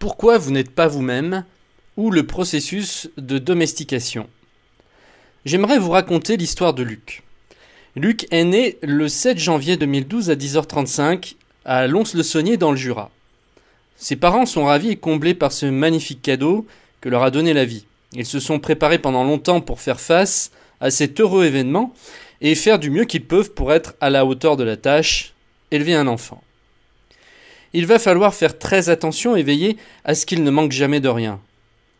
Pourquoi vous n'êtes pas vous-même ou le processus de domestication. J'aimerais vous raconter l'histoire de Luc. Luc est né le 7 janvier 2012 à 10h35 à Lons-le-Saunier dans le Jura. Ses parents sont ravis et comblés par ce magnifique cadeau que leur a donné la vie. Ils se sont préparés pendant longtemps pour faire face à cet heureux événement et faire du mieux qu'ils peuvent pour être à la hauteur de la tâche, élever un enfant il va falloir faire très attention et veiller à ce qu'il ne manque jamais de rien.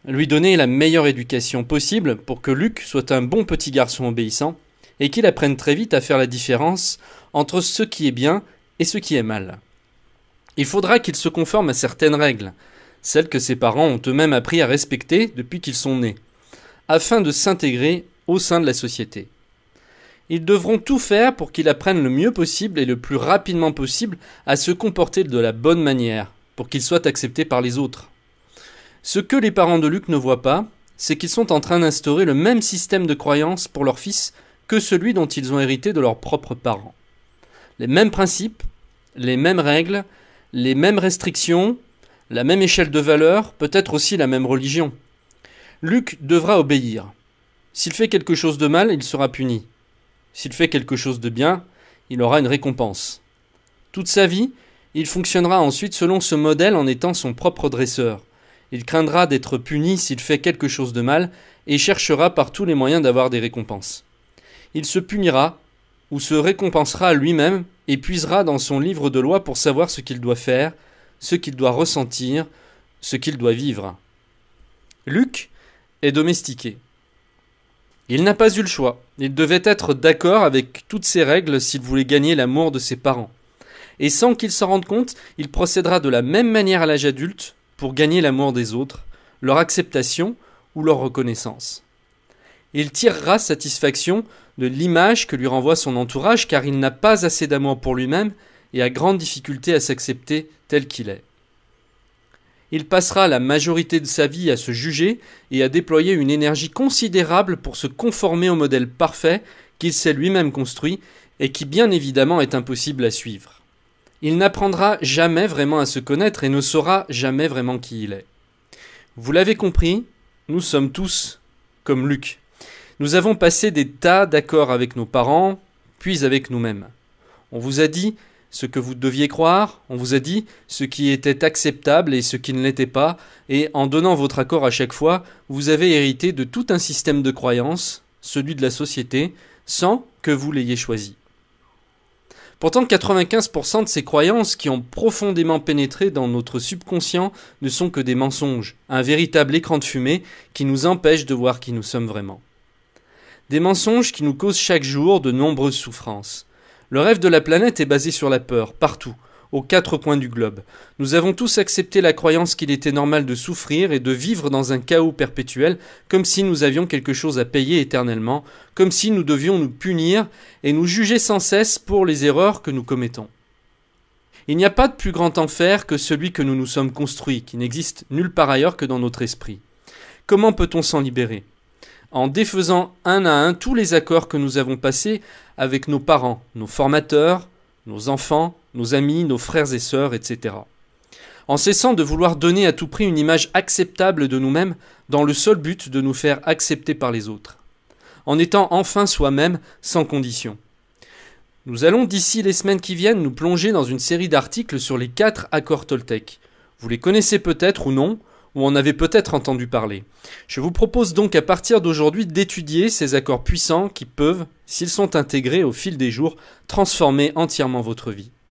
Lui donner la meilleure éducation possible pour que Luc soit un bon petit garçon obéissant et qu'il apprenne très vite à faire la différence entre ce qui est bien et ce qui est mal. Il faudra qu'il se conforme à certaines règles, celles que ses parents ont eux-mêmes appris à respecter depuis qu'ils sont nés, afin de s'intégrer au sein de la société ils devront tout faire pour qu'il apprenne le mieux possible et le plus rapidement possible à se comporter de la bonne manière, pour qu'il soit accepté par les autres. Ce que les parents de Luc ne voient pas, c'est qu'ils sont en train d'instaurer le même système de croyance pour leur fils que celui dont ils ont hérité de leurs propres parents. Les mêmes principes, les mêmes règles, les mêmes restrictions, la même échelle de valeur, peut-être aussi la même religion. Luc devra obéir. S'il fait quelque chose de mal, il sera puni. S'il fait quelque chose de bien, il aura une récompense. Toute sa vie, il fonctionnera ensuite selon ce modèle en étant son propre dresseur. Il craindra d'être puni s'il fait quelque chose de mal et cherchera par tous les moyens d'avoir des récompenses. Il se punira ou se récompensera lui-même et puisera dans son livre de loi pour savoir ce qu'il doit faire, ce qu'il doit ressentir, ce qu'il doit vivre. Luc est domestiqué. Il n'a pas eu le choix. Il devait être d'accord avec toutes ces règles s'il voulait gagner l'amour de ses parents. Et sans qu'il s'en rende compte, il procédera de la même manière à l'âge adulte pour gagner l'amour des autres, leur acceptation ou leur reconnaissance. Il tirera satisfaction de l'image que lui renvoie son entourage car il n'a pas assez d'amour pour lui-même et a grande difficulté à s'accepter tel qu'il est. Il passera la majorité de sa vie à se juger et à déployer une énergie considérable pour se conformer au modèle parfait qu'il s'est lui-même construit et qui bien évidemment est impossible à suivre. Il n'apprendra jamais vraiment à se connaître et ne saura jamais vraiment qui il est. Vous l'avez compris, nous sommes tous comme Luc. Nous avons passé des tas d'accords avec nos parents, puis avec nous-mêmes. On vous a dit ce que vous deviez croire, on vous a dit ce qui était acceptable et ce qui ne l'était pas, et en donnant votre accord à chaque fois, vous avez hérité de tout un système de croyances, celui de la société, sans que vous l'ayez choisi. Pourtant, 95% de ces croyances qui ont profondément pénétré dans notre subconscient ne sont que des mensonges, un véritable écran de fumée qui nous empêche de voir qui nous sommes vraiment. Des mensonges qui nous causent chaque jour de nombreuses souffrances. Le rêve de la planète est basé sur la peur, partout, aux quatre coins du globe. Nous avons tous accepté la croyance qu'il était normal de souffrir et de vivre dans un chaos perpétuel, comme si nous avions quelque chose à payer éternellement, comme si nous devions nous punir et nous juger sans cesse pour les erreurs que nous commettons. Il n'y a pas de plus grand enfer que celui que nous nous sommes construit, qui n'existe nulle part ailleurs que dans notre esprit. Comment peut-on s'en libérer en défaisant un à un tous les accords que nous avons passés avec nos parents, nos formateurs, nos enfants, nos amis, nos frères et sœurs, etc. En cessant de vouloir donner à tout prix une image acceptable de nous-mêmes dans le seul but de nous faire accepter par les autres. En étant enfin soi-même sans condition. Nous allons d'ici les semaines qui viennent nous plonger dans une série d'articles sur les quatre accords Toltec. Vous les connaissez peut-être ou non, ou en avez peut-être entendu parler. Je vous propose donc à partir d'aujourd'hui d'étudier ces accords puissants qui peuvent, s'ils sont intégrés au fil des jours, transformer entièrement votre vie.